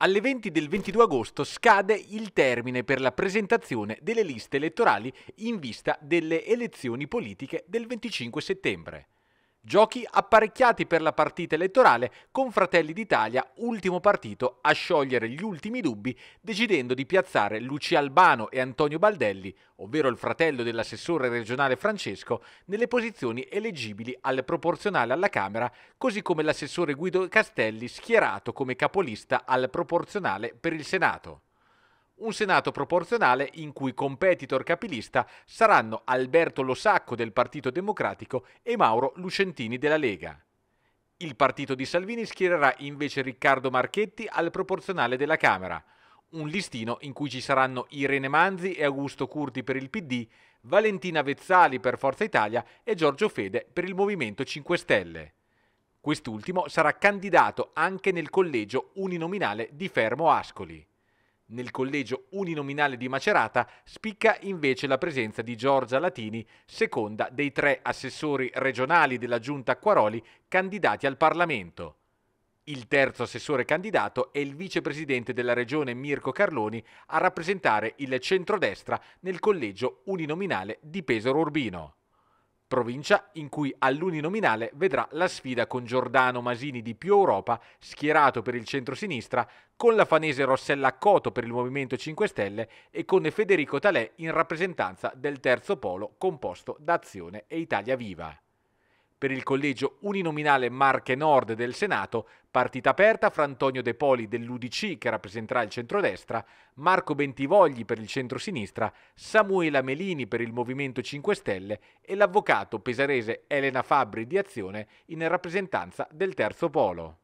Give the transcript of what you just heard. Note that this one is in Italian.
Alle 20 del 22 agosto scade il termine per la presentazione delle liste elettorali in vista delle elezioni politiche del 25 settembre. Giochi apparecchiati per la partita elettorale con Fratelli d'Italia, ultimo partito a sciogliere gli ultimi dubbi, decidendo di piazzare Luci Albano e Antonio Baldelli, ovvero il fratello dell'assessore regionale Francesco, nelle posizioni eleggibili al proporzionale alla Camera, così come l'assessore Guido Castelli schierato come capolista al proporzionale per il Senato un senato proporzionale in cui competitor capilista saranno Alberto Losacco del Partito Democratico e Mauro Lucentini della Lega. Il partito di Salvini schiererà invece Riccardo Marchetti al proporzionale della Camera, un listino in cui ci saranno Irene Manzi e Augusto Curti per il PD, Valentina Vezzali per Forza Italia e Giorgio Fede per il Movimento 5 Stelle. Quest'ultimo sarà candidato anche nel collegio uninominale di Fermo Ascoli. Nel collegio uninominale di Macerata spicca invece la presenza di Giorgia Latini, seconda dei tre assessori regionali della giunta Acquaroli candidati al Parlamento. Il terzo assessore candidato è il vicepresidente della regione Mirko Carloni a rappresentare il centrodestra nel collegio uninominale di Pesaro Urbino provincia in cui all'uninominale vedrà la sfida con Giordano Masini di Più Europa, schierato per il centro-sinistra, con la fanese Rossella Coto per il Movimento 5 Stelle e con Federico Talè in rappresentanza del terzo polo composto da Azione e Italia Viva per il collegio uninominale Marche Nord del Senato, partita aperta fra Antonio De Poli dell'UDC che rappresenterà il centrodestra, Marco Bentivogli per il centrosinistra, Samuela Melini per il Movimento 5 Stelle e l'avvocato pesarese Elena Fabbri di Azione in rappresentanza del Terzo Polo.